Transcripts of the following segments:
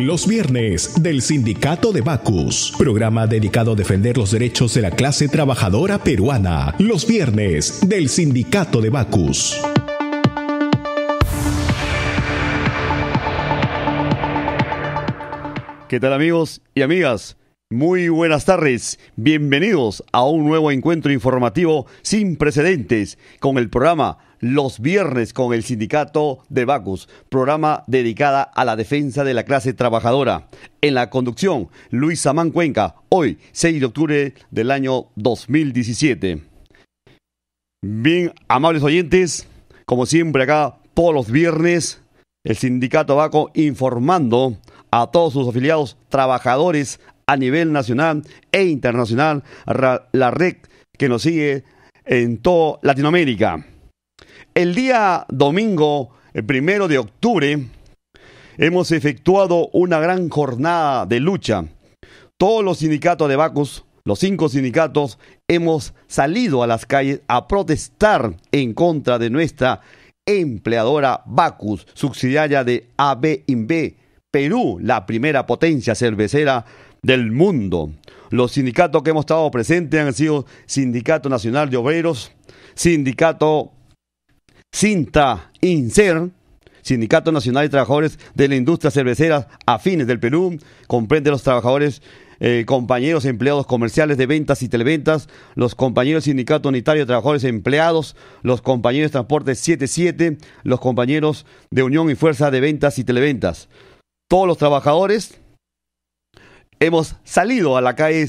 Los viernes del Sindicato de Bacus, programa dedicado a defender los derechos de la clase trabajadora peruana. Los viernes del Sindicato de Bacus. ¿Qué tal amigos y amigas? Muy buenas tardes, bienvenidos a un nuevo encuentro informativo sin precedentes con el programa los viernes con el sindicato de Bacus, programa dedicada a la defensa de la clase trabajadora. En la conducción, Luis Samán Cuenca, hoy 6 de octubre del año 2017. Bien, amables oyentes, como siempre acá todos los viernes, el sindicato Baco informando a todos sus afiliados trabajadores a nivel nacional e internacional, la red que nos sigue en toda Latinoamérica. El día domingo, el primero de octubre, hemos efectuado una gran jornada de lucha. Todos los sindicatos de Bacus, los cinco sindicatos, hemos salido a las calles a protestar en contra de nuestra empleadora Bacus, subsidiaria de AB Perú, la primera potencia cervecera del mundo. Los sindicatos que hemos estado presentes han sido Sindicato Nacional de Obreros, Sindicato Cinta INSER, Sindicato Nacional de Trabajadores de la Industria Cervecera Afines del Perú, comprende los trabajadores eh, compañeros empleados comerciales de ventas y televentas, los compañeros sindicato unitario de trabajadores empleados, los compañeros de transporte 77, los compañeros de unión y fuerza de ventas y televentas. Todos los trabajadores hemos salido a la calle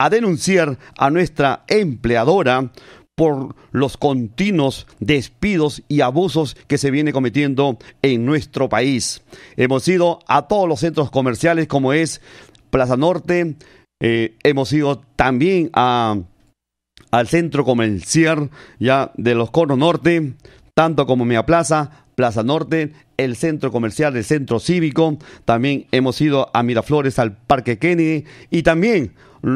a denunciar a nuestra empleadora por los continuos despidos y abusos que se viene cometiendo en nuestro país. Hemos ido a todos los centros comerciales como es Plaza Norte, eh, hemos ido también al centro comercial ya de los Coros Norte, tanto como Mea Plaza, Plaza Norte, el centro comercial, del centro cívico, también hemos ido a Miraflores, al Parque Kennedy y también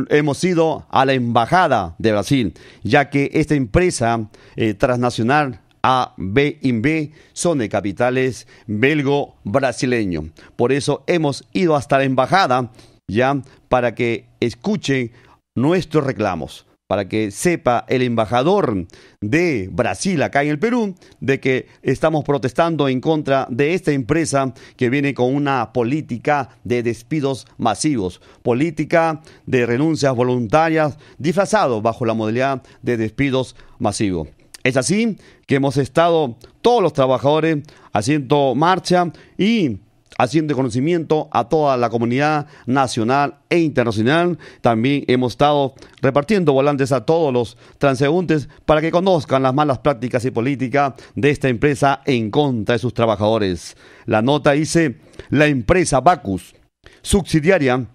hemos ido a la Embajada de Brasil, ya que esta empresa eh, transnacional AB B son de capitales belgo-brasileño. Por eso hemos ido hasta la Embajada ya para que escuchen nuestros reclamos para que sepa el embajador de Brasil acá en el Perú, de que estamos protestando en contra de esta empresa que viene con una política de despidos masivos, política de renuncias voluntarias disfrazado bajo la modalidad de despidos masivos. Es así que hemos estado todos los trabajadores haciendo marcha y haciendo conocimiento a toda la comunidad nacional e internacional. También hemos estado repartiendo volantes a todos los transeúntes para que conozcan las malas prácticas y políticas de esta empresa en contra de sus trabajadores. La nota dice, la empresa Bacus, subsidiaria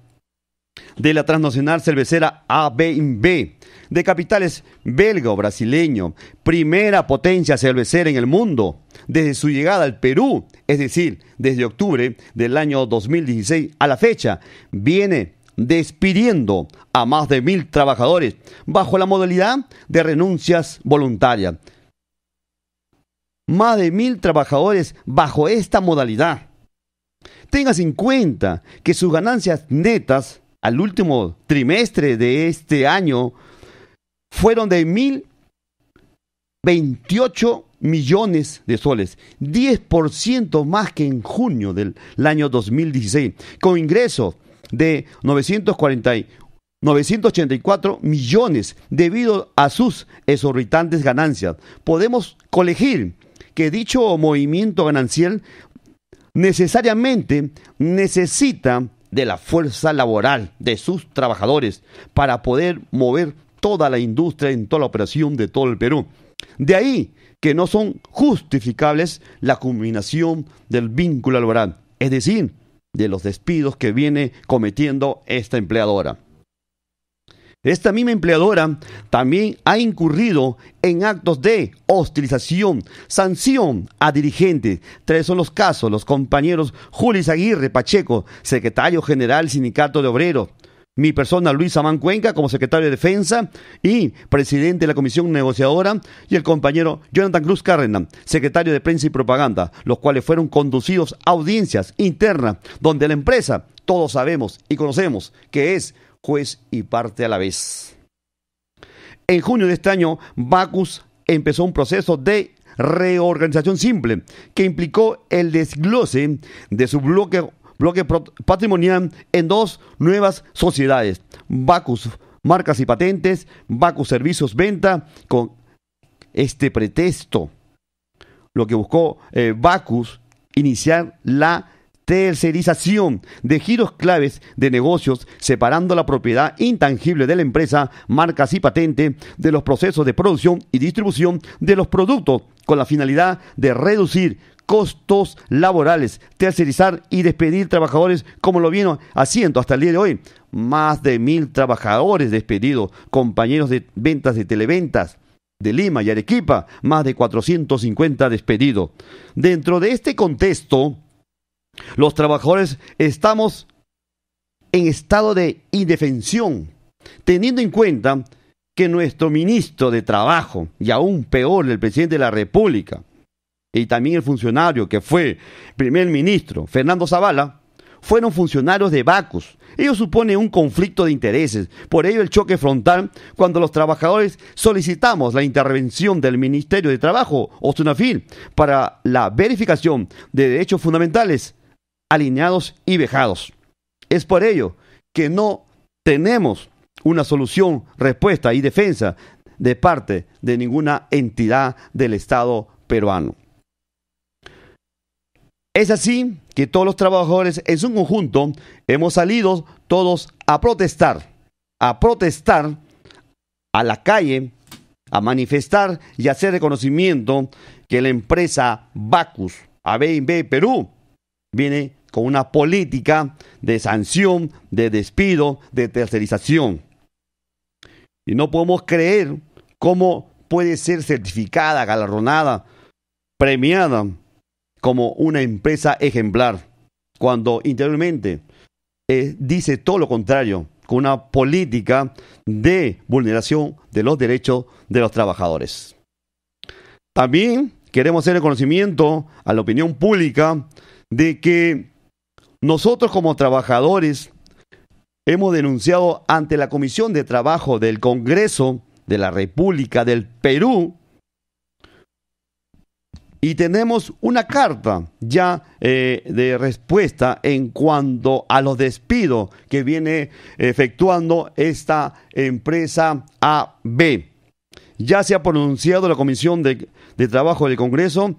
de la transnacional cervecera AB de capitales belga o brasileño, primera potencia cervecera en el mundo desde su llegada al Perú, es decir, desde octubre del año 2016 a la fecha, viene despidiendo a más de mil trabajadores bajo la modalidad de renuncias voluntarias. Más de mil trabajadores bajo esta modalidad. Tengas en cuenta que sus ganancias netas al último trimestre de este año fueron de 1.028 millones de soles, 10% más que en junio del año 2016, con ingresos de 984 millones debido a sus exorbitantes ganancias. Podemos colegir que dicho movimiento ganancial necesariamente necesita de la fuerza laboral de sus trabajadores para poder mover toda la industria en toda la operación de todo el Perú. De ahí que no son justificables la culminación del vínculo laboral, es decir, de los despidos que viene cometiendo esta empleadora. Esta misma empleadora también ha incurrido en actos de hostilización, sanción a dirigentes. Tres son los casos, los compañeros Juli Aguirre Pacheco, secretario general Sindicato de Obreros, mi persona Luis Amán Cuenca como secretario de Defensa y presidente de la Comisión Negociadora, y el compañero Jonathan Cruz Carrena, secretario de Prensa y Propaganda, los cuales fueron conducidos a audiencias internas donde la empresa, todos sabemos y conocemos que es juez y parte a la vez. En junio de este año, Bacus empezó un proceso de reorganización simple que implicó el desglose de su bloque, patrimonial en dos nuevas sociedades, Bacus Marcas y Patentes, Bacus Servicios Venta, con este pretexto. Lo que buscó eh, Bacus, iniciar la tercerización de giros claves de negocios, separando la propiedad intangible de la empresa, marcas y patente de los procesos de producción y distribución de los productos, con la finalidad de reducir costos laborales, tercerizar y despedir trabajadores como lo vino haciendo hasta el día de hoy. Más de mil trabajadores despedidos, compañeros de ventas de televentas de Lima y Arequipa, más de 450 despedidos. Dentro de este contexto, los trabajadores estamos en estado de indefensión, teniendo en cuenta que nuestro ministro de Trabajo, y aún peor, el presidente de la República, y también el funcionario que fue primer ministro, Fernando Zavala, fueron funcionarios de Bacus. Ello supone un conflicto de intereses, por ello el choque frontal cuando los trabajadores solicitamos la intervención del Ministerio de Trabajo o para la verificación de derechos fundamentales alineados y vejados. Es por ello que no tenemos una solución, respuesta y defensa de parte de ninguna entidad del Estado peruano. Es así que todos los trabajadores en su conjunto hemos salido todos a protestar, a protestar a la calle, a manifestar y hacer reconocimiento que la empresa Bacus AB Perú viene con una política de sanción, de despido, de tercerización. Y no podemos creer cómo puede ser certificada, galardonada, premiada como una empresa ejemplar, cuando interiormente eh, dice todo lo contrario, con una política de vulneración de los derechos de los trabajadores. También queremos hacer el conocimiento a la opinión pública de que nosotros como trabajadores hemos denunciado ante la Comisión de Trabajo del Congreso de la República del Perú y tenemos una carta ya eh, de respuesta en cuanto a los despidos que viene efectuando esta empresa AB. Ya se ha pronunciado la Comisión de, Trabajo del Congreso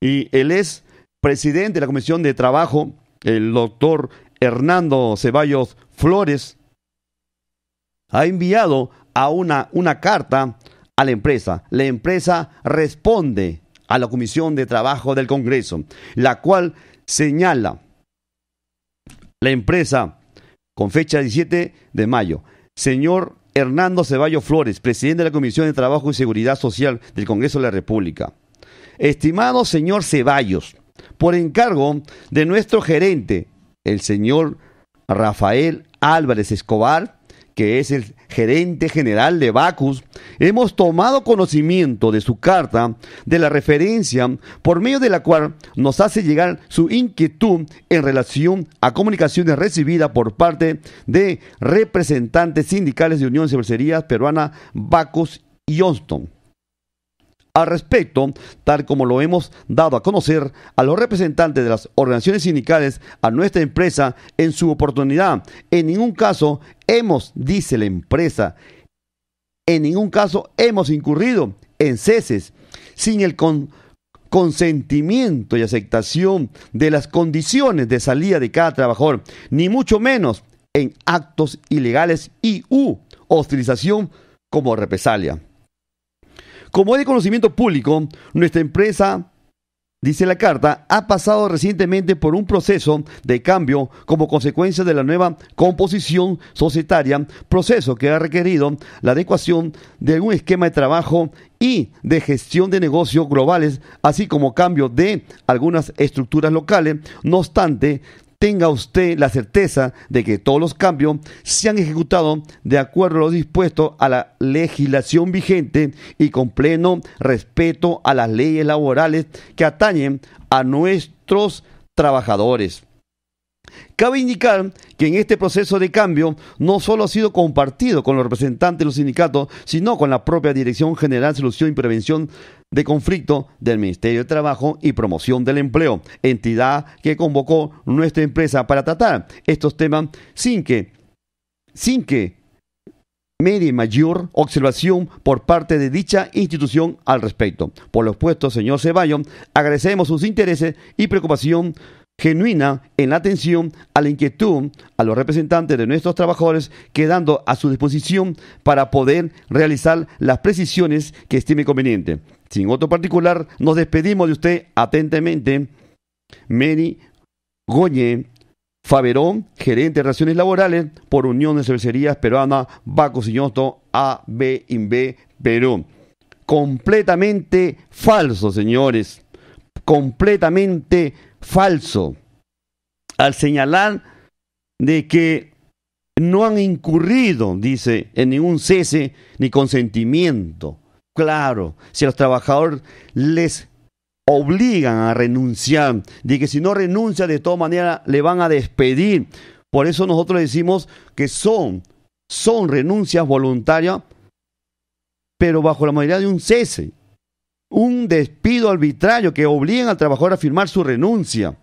y él es presidente de la Comisión de Trabajo el doctor Hernando Ceballos Flores, ha enviado a una, una carta a la empresa. La empresa responde a la Comisión de Trabajo del Congreso, la cual señala la empresa con fecha 17 de mayo. Señor Hernando Ceballos Flores, presidente de la Comisión de Trabajo y Seguridad Social del Congreso de la República. Estimado señor Ceballos, por encargo de nuestro gerente, el señor Rafael Álvarez Escobar, que es el gerente general de Bacus, hemos tomado conocimiento de su carta, de la referencia, por medio de la cual nos hace llegar su inquietud en relación a comunicaciones recibidas por parte de representantes sindicales de Unión Cervecerías Peruana Bacus y Johnston al respecto, tal como lo hemos dado a conocer a los representantes de las organizaciones sindicales, a nuestra empresa, en su oportunidad, en ningún caso hemos, dice la empresa, en ningún caso hemos incurrido en ceses sin el consentimiento y aceptación de las condiciones de salida de cada trabajador, ni mucho menos en actos ilegales y u hostilización como represalia. Como es de conocimiento público, nuestra empresa, dice la carta, ha pasado recientemente por un proceso de cambio como consecuencia de la nueva composición societaria, proceso que ha requerido la adecuación de un esquema de trabajo y de gestión de negocios globales, así como cambio de algunas estructuras locales. No obstante, tenga usted la certeza de que todos los cambios se han ejecutado de acuerdo a lo dispuesto a la legislación vigente y con pleno respeto a las leyes laborales que atañen a nuestros trabajadores. Cabe indicar que en este proceso de cambio no solo ha sido compartido con los representantes de los sindicatos, sino con la propia Dirección General de Solución y Prevención de conflicto del Ministerio de Trabajo y Promoción del Empleo, entidad que convocó nuestra empresa para tratar estos temas sin que, sin que mayor observación por parte de dicha institución al respecto. Por lo puesto, señor Ceballos, agradecemos sus intereses y preocupación genuina en la atención a la inquietud a los representantes de nuestros trabajadores, quedando a su disposición para poder realizar las precisiones que estime conveniente. Sin otro particular, nos despedimos de usted atentamente. Mary Goñe Faverón, gerente de Relaciones Laborales por Unión de Cervecerías Peruana, Baco B AB B Perú. Completamente falso, señores. Completamente falso. Al señalar de que no han incurrido, dice, en ningún cese ni consentimiento Claro, si a los trabajadores les obligan a renunciar, de que si no renuncia de todas maneras le van a despedir. Por eso nosotros decimos que son, son renuncias voluntarias, pero bajo la mayoría de un cese, un despido arbitrario que obligan al trabajador a firmar su renuncia.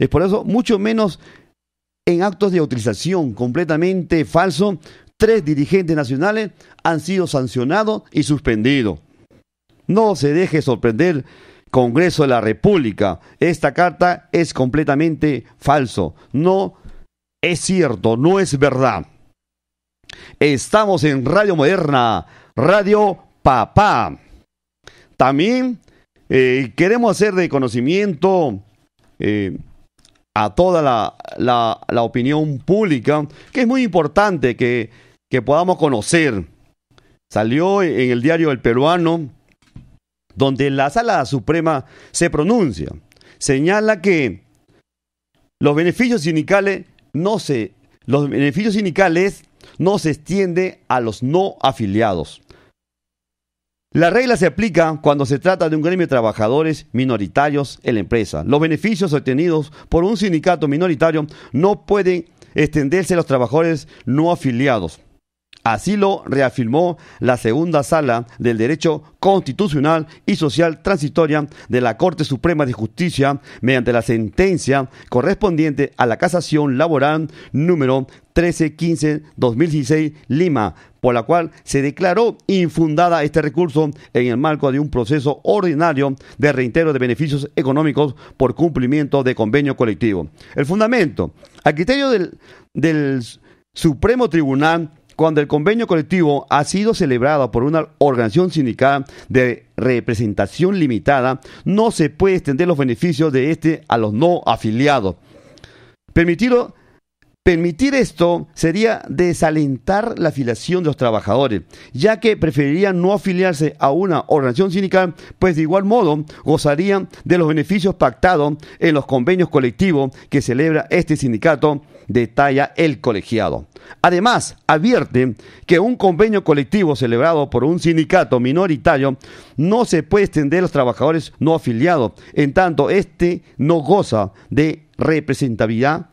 Es por eso mucho menos en actos de autorización, completamente falso tres dirigentes nacionales han sido sancionados y suspendidos. No se deje sorprender, Congreso de la República. Esta carta es completamente falso. No es cierto, no es verdad. Estamos en Radio Moderna, Radio Papá. También eh, queremos hacer de conocimiento eh, a toda la, la opinión pública que es muy importante que que podamos conocer. Salió en el diario El Peruano, donde la Sala Suprema se pronuncia. Señala que los beneficios sindicales no se, los beneficios sindicales no se extienden a los no afiliados. La regla se aplica cuando se trata de un gremio de trabajadores minoritarios en la empresa. Los beneficios obtenidos por un sindicato minoritario no pueden extenderse a los trabajadores no afiliados. Así lo reafirmó la segunda sala del Derecho Constitucional y Social Transitoria de la Corte Suprema de Justicia mediante la sentencia correspondiente a la casación laboral número 1315-2016 Lima, por la cual se declaró infundada este recurso en el marco de un proceso ordinario de reintero de beneficios económicos por cumplimiento de convenio colectivo. El fundamento, a criterio del, del Supremo Tribunal cuando el convenio colectivo ha sido celebrado por una organización sindical de representación limitada, no se puede extender los beneficios de este a los no afiliados. Permitir esto sería desalentar la afiliación de los trabajadores, ya que preferirían no afiliarse a una organización sindical, pues de igual modo gozarían de los beneficios pactados en los convenios colectivos que celebra este sindicato detalla el colegiado. Además, advierte que un convenio colectivo celebrado por un sindicato minoritario no se puede extender a los trabajadores no afiliados, en tanto este no goza de representabilidad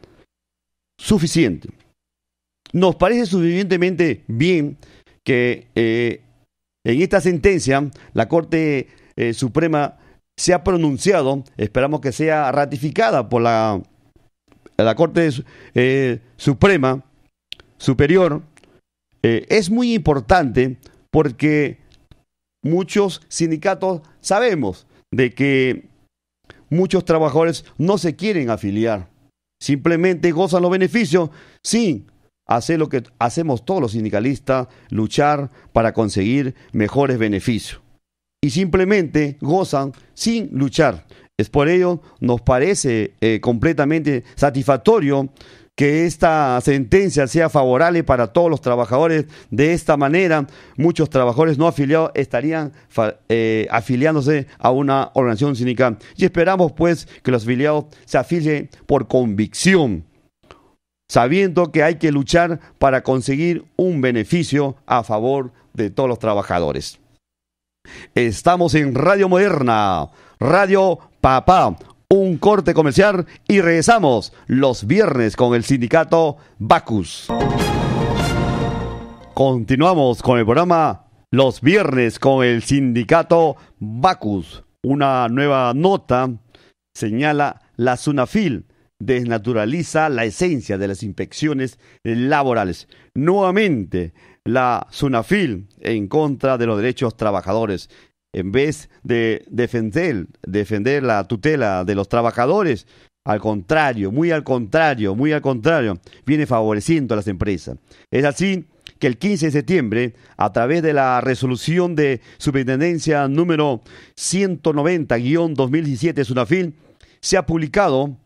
suficiente. Nos parece suficientemente bien que eh, en esta sentencia la Corte eh, Suprema se ha pronunciado, esperamos que sea ratificada por la la Corte eh, Suprema, Superior, eh, es muy importante porque muchos sindicatos sabemos de que muchos trabajadores no se quieren afiliar, simplemente gozan los beneficios sin hacer lo que hacemos todos los sindicalistas, luchar para conseguir mejores beneficios. Y simplemente gozan sin luchar. Es por ello, nos parece eh, completamente satisfactorio que esta sentencia sea favorable para todos los trabajadores. De esta manera, muchos trabajadores no afiliados estarían eh, afiliándose a una organización sindical. Y esperamos, pues, que los afiliados se afilien por convicción, sabiendo que hay que luchar para conseguir un beneficio a favor de todos los trabajadores. Estamos en Radio Moderna Radio Papá. Un corte comercial y regresamos los viernes con el sindicato Bacus. Continuamos con el programa los viernes con el sindicato Bacus. Una nueva nota señala la Sunafil desnaturaliza la esencia de las inspecciones laborales. Nuevamente, la Sunafil en contra de los derechos trabajadores en vez de defender, defender la tutela de los trabajadores, al contrario, muy al contrario, muy al contrario, viene favoreciendo a las empresas. Es así que el 15 de septiembre, a través de la resolución de Superintendencia número 190-2017 Sunafil, se ha publicado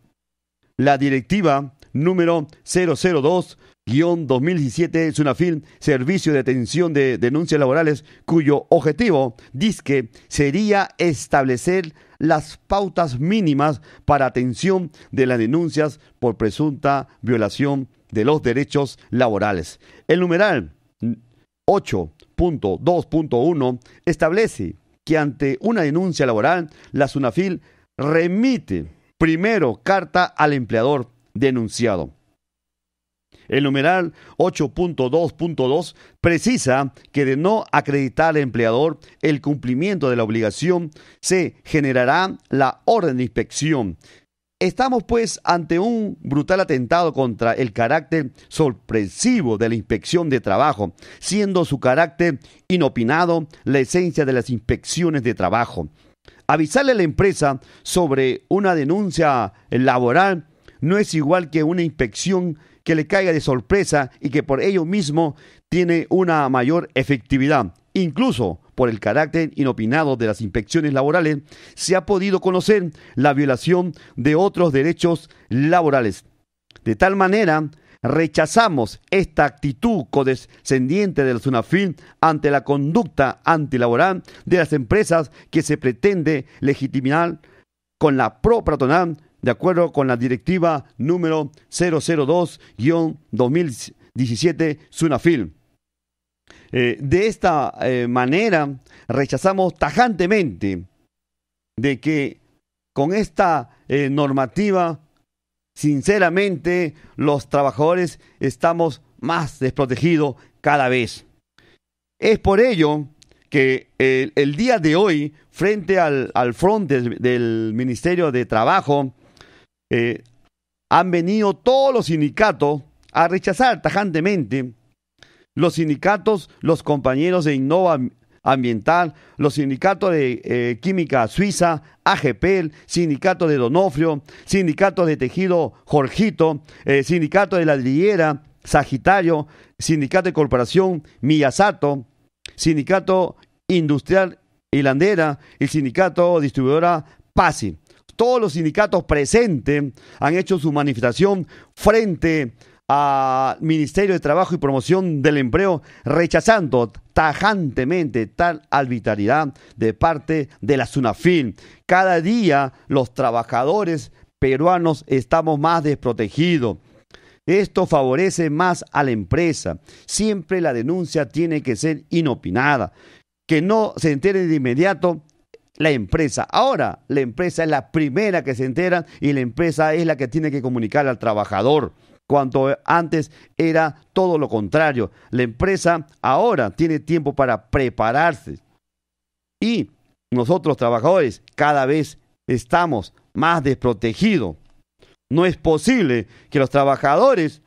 la directiva número 002 2017 Sunafil, Servicio de Atención de Denuncias Laborales, cuyo objetivo, dizque, sería establecer las pautas mínimas para atención de las denuncias por presunta violación de los derechos laborales. El numeral 8.2.1 establece que ante una denuncia laboral, la SUNAFIL remite primero carta al empleador denunciado el numeral 8.2.2 precisa que de no acreditar al empleador el cumplimiento de la obligación, se generará la orden de inspección. Estamos pues ante un brutal atentado contra el carácter sorpresivo de la inspección de trabajo, siendo su carácter inopinado la esencia de las inspecciones de trabajo. Avisarle a la empresa sobre una denuncia laboral no es igual que una inspección que le caiga de sorpresa y que por ello mismo tiene una mayor efectividad. Incluso por el carácter inopinado de las inspecciones laborales, se ha podido conocer la violación de otros derechos laborales. De tal manera, rechazamos esta actitud codescendiente del Sunafin ante la conducta antilaboral de las empresas que se pretende legitimar con la pro-patronal de acuerdo con la directiva número 002-2017 Sunafil. Eh, de esta eh, manera, rechazamos tajantemente de que con esta eh, normativa, sinceramente, los trabajadores estamos más desprotegidos cada vez. Es por ello que el, día de hoy, frente al, al frente del Ministerio de Trabajo, eh, han venido todos los sindicatos a rechazar tajantemente los sindicatos, los compañeros de Innova Ambiental, los sindicatos de eh, Química Suiza, AGPEL, sindicato de Donofrio, sindicatos de Tejido Jorgito, sindicatos eh, sindicato de Ladrillera, Sagitario, sindicato de Corporación Miyasato, sindicato industrial Hilandera, y sindicato distribuidora PASI. Todos los sindicatos presentes han hecho su manifestación frente al Ministerio de Trabajo y Promoción del Empleo, rechazando tajantemente tal arbitrariedad de parte de la SUNAFIN. Cada día los trabajadores peruanos estamos más desprotegidos. Esto favorece más a la empresa. Siempre la denuncia tiene que ser inopinada. Que no se entere de inmediato la empresa. Ahora, la empresa es la primera que se entera y la empresa es la que tiene que comunicar al trabajador. Cuanto antes era todo lo contrario. La empresa ahora tiene tiempo para prepararse. Y nosotros trabajadores cada vez estamos más desprotegidos. No es posible que los trabajadores,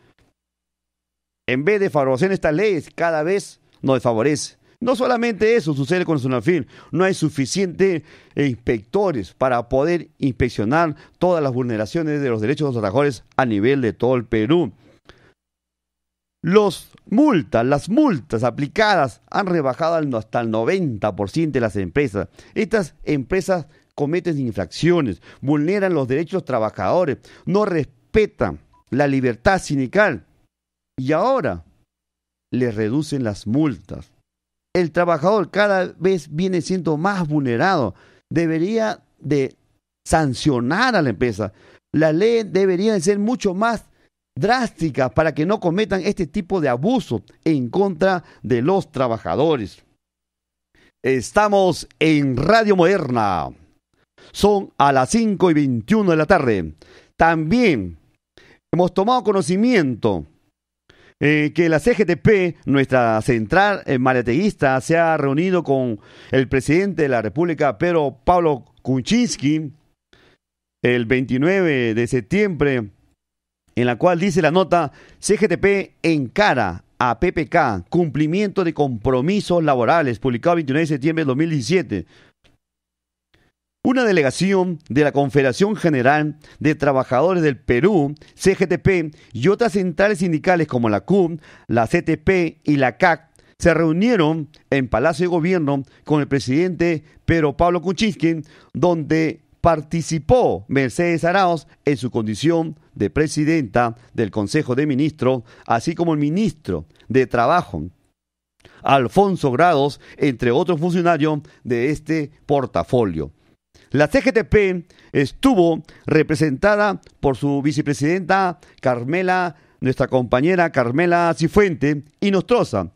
en vez de favorecer estas leyes, cada vez nos desfavorecen. No solamente eso sucede con Sunafil, no hay suficientes eh, inspectores para poder inspeccionar todas las vulneraciones de los derechos de los trabajadores a nivel de todo el Perú. Los multas, las multas aplicadas han rebajado hasta el 90% de las empresas. Estas empresas cometen infracciones, vulneran los derechos de los trabajadores, no respetan la libertad sindical y ahora les reducen las multas el trabajador cada vez viene siendo más vulnerado. Debería de sancionar a la empresa. La ley debería de ser mucho más drástica para que no cometan este tipo de abuso en contra de los trabajadores. Estamos en Radio Moderna. Son a las 5 y 21 de la tarde. También hemos tomado conocimiento eh, que la CGTP, nuestra central eh, se ha reunido con el presidente de la República, Pedro Pablo Kuczynski, el 29 de septiembre, en la cual dice la nota, CGTP encara a PPK, cumplimiento de compromisos laborales, publicado el 29 de septiembre de 2017. Una delegación de la Confederación General de Trabajadores del Perú, CGTP, y otras centrales sindicales como la CUM, la CTP y la CAC se reunieron en Palacio de Gobierno con el presidente Pedro Pablo Kuczynski, donde participó Mercedes Araoz en su condición de presidenta del Consejo de Ministros, así como el ministro de Trabajo, Alfonso Grados, entre otros funcionarios de este portafolio. La CGTP estuvo representada por su vicepresidenta Carmela, nuestra compañera Carmela Cifuente y Nostroza,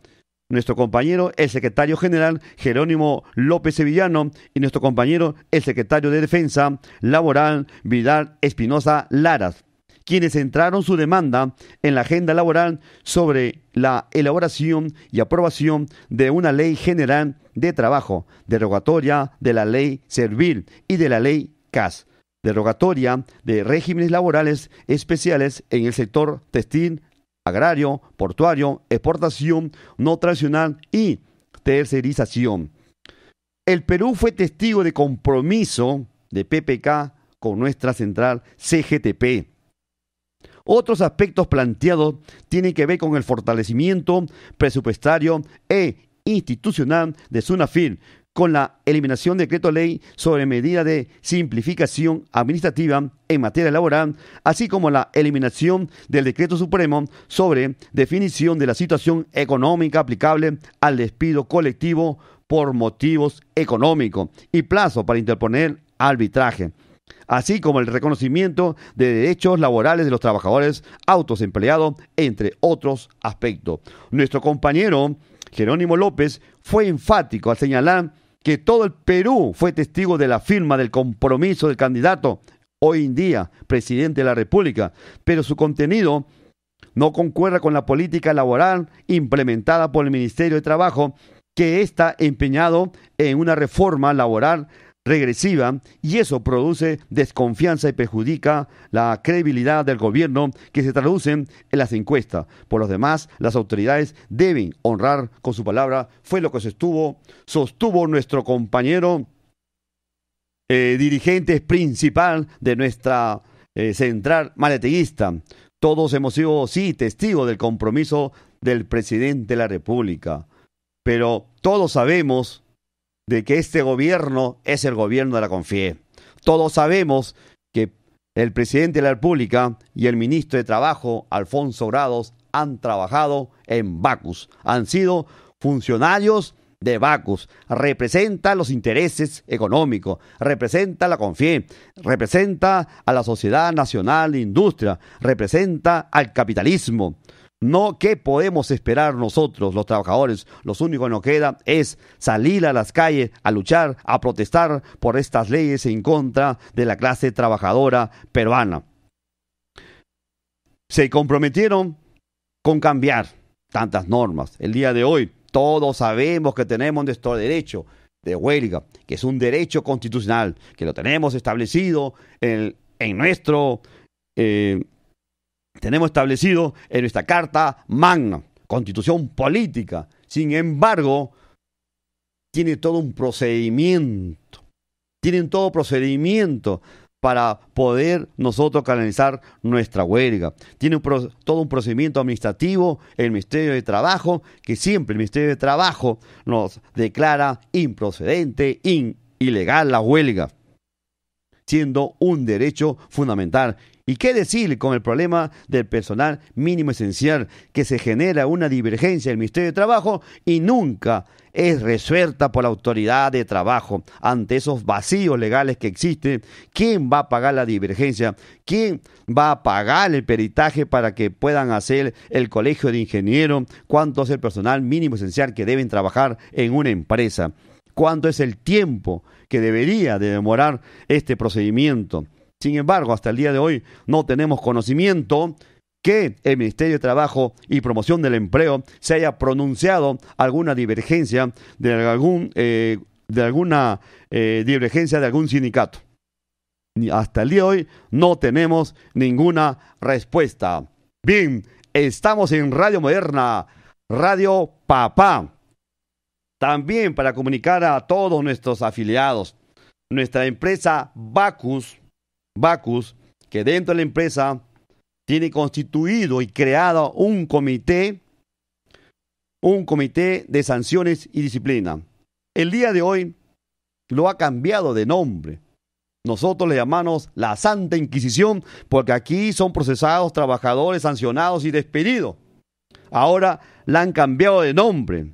nuestro compañero el secretario general Jerónimo López Sevillano y nuestro compañero el secretario de Defensa Laboral Vidal Espinosa Laras quienes entraron su demanda en la agenda laboral sobre la elaboración y aprobación de una ley general de trabajo, derogatoria de la ley Servil y de la ley CAS, derogatoria de regímenes laborales especiales en el sector textil, agrario, portuario, exportación no tradicional y tercerización. El Perú fue testigo de compromiso de PPK con nuestra central CGTP otros aspectos planteados tienen que ver con el fortalecimiento presupuestario e institucional de SUNAFIL, con la eliminación del decreto ley sobre medida de simplificación administrativa en materia laboral, así como la eliminación del decreto supremo sobre definición de la situación económica aplicable al despido colectivo por motivos económicos y plazo para interponer arbitraje así como el reconocimiento de derechos laborales de los trabajadores autosempleados, entre otros aspectos. Nuestro compañero Jerónimo López fue enfático al señalar que todo el Perú fue testigo de la firma del compromiso del candidato, hoy en día presidente de la República, pero su contenido no concuerda con la política laboral implementada por el Ministerio de Trabajo, que está empeñado en una reforma laboral regresiva y eso produce desconfianza y perjudica la credibilidad del gobierno que se traducen en las encuestas. Por lo demás, las autoridades deben honrar con su palabra. Fue lo que sostuvo, sostuvo nuestro compañero eh, dirigente principal de nuestra eh, central maleteguista. Todos hemos sido, sí, testigos del compromiso del presidente de la República. Pero todos sabemos de que este gobierno es el gobierno de la confie. Todos sabemos que el presidente de la República y el ministro de Trabajo, Alfonso Grados, han trabajado en Bacus, han sido funcionarios de Bacus, representa los intereses económicos, representa la confie, representa a la sociedad nacional de industria, representa al capitalismo. No, ¿qué podemos esperar nosotros, los trabajadores? Lo único que nos queda es salir a las calles a luchar, a protestar por estas leyes en contra de la clase trabajadora peruana. Se comprometieron con cambiar tantas normas. El día de hoy todos sabemos que tenemos nuestro derecho de huelga, que es un derecho constitucional, que lo tenemos establecido en, nuestro... Eh, tenemos establecido en nuestra Carta Magna, constitución política. Sin embargo, tiene todo un procedimiento, tienen todo procedimiento para poder nosotros canalizar nuestra huelga. Tiene todo un procedimiento administrativo el Ministerio de Trabajo, que siempre el Ministerio de Trabajo nos declara improcedente, in, ilegal la huelga, siendo un derecho fundamental ¿Y qué decir con el problema del personal mínimo esencial, que se genera una divergencia en el Ministerio de Trabajo y nunca es resuelta por la autoridad de trabajo ante esos vacíos legales que existen? ¿Quién va a pagar la divergencia? ¿Quién va a pagar el peritaje para que puedan hacer el colegio de ingenieros? ¿Cuánto es el personal mínimo esencial que deben trabajar en una empresa? ¿Cuánto es el tiempo que debería de demorar este procedimiento? Sin embargo, hasta el día de hoy no tenemos conocimiento que el Ministerio de Trabajo y Promoción del Empleo se haya pronunciado alguna divergencia de algún eh, de alguna eh, divergencia de algún sindicato. Hasta el día de hoy no tenemos ninguna respuesta. Bien, estamos en Radio Moderna, Radio Papá. También para comunicar a todos nuestros afiliados, nuestra empresa Bacus Bacus, que dentro de la empresa tiene constituido y creado un comité, un comité de sanciones y disciplina. El día de hoy lo ha cambiado de nombre. Nosotros le llamamos la Santa Inquisición porque aquí son procesados trabajadores sancionados y despedidos. Ahora la han cambiado de nombre.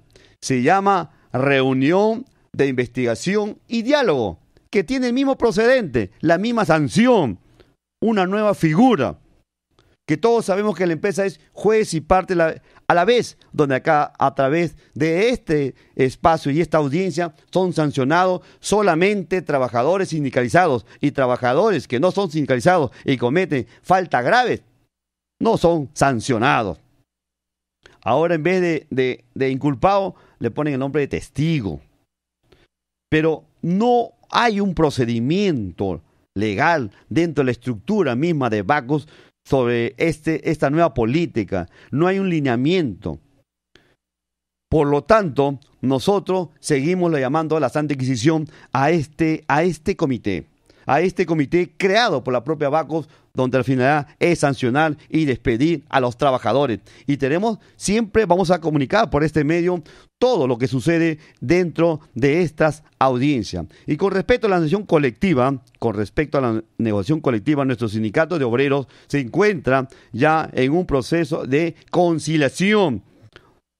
Se llama Reunión de Investigación y Diálogo que tiene el mismo procedente, la misma sanción, una nueva figura. Que todos sabemos que la empresa es juez y parte a la vez, donde acá a través de este espacio y esta audiencia son sancionados solamente trabajadores sindicalizados y trabajadores que no son sindicalizados y cometen faltas graves, no son sancionados. Ahora en vez de, de, de inculpado le ponen el nombre de testigo. Pero no hay un procedimiento legal dentro de la estructura misma de Bacos sobre este, esta nueva política. No hay un lineamiento. Por lo tanto, nosotros seguimos llamando a la Santa Inquisición a este, a este comité, a este comité creado por la propia Bacos, donde al final es sancionar y despedir a los trabajadores. Y tenemos, siempre vamos a comunicar por este medio todo lo que sucede dentro de estas audiencias. Y con respecto a la negociación colectiva, con respecto a la negociación colectiva, nuestro sindicato de obreros se encuentra ya en un proceso de conciliación.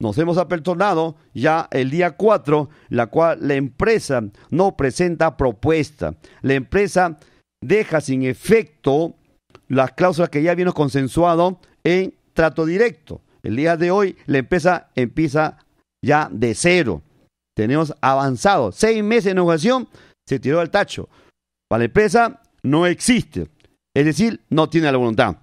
Nos hemos apertonado ya el día 4, la cual la empresa no presenta propuesta. La empresa deja sin efecto las cláusulas que ya habíamos consensuado en trato directo. El día de hoy la empresa empieza a ya de cero. Tenemos avanzado. Seis meses de negociación se tiró al tacho. Para la empresa no existe. Es decir, no tiene la voluntad.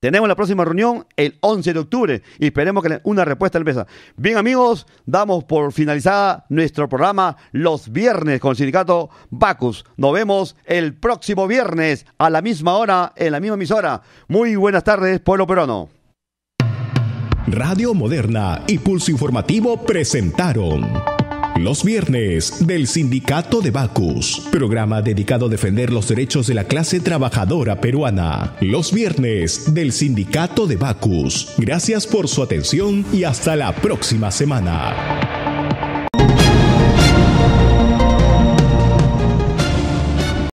Tenemos la próxima reunión el 11 de octubre y esperemos que una respuesta al la Bien amigos, damos por finalizada nuestro programa los viernes con el sindicato Bacus. Nos vemos el próximo viernes a la misma hora en la misma emisora. Muy buenas tardes, pueblo peruano. Radio Moderna y Pulso Informativo presentaron Los Viernes del Sindicato de Bacus, programa dedicado a defender los derechos de la clase trabajadora peruana. Los Viernes del Sindicato de Bacus. Gracias por su atención y hasta la próxima semana.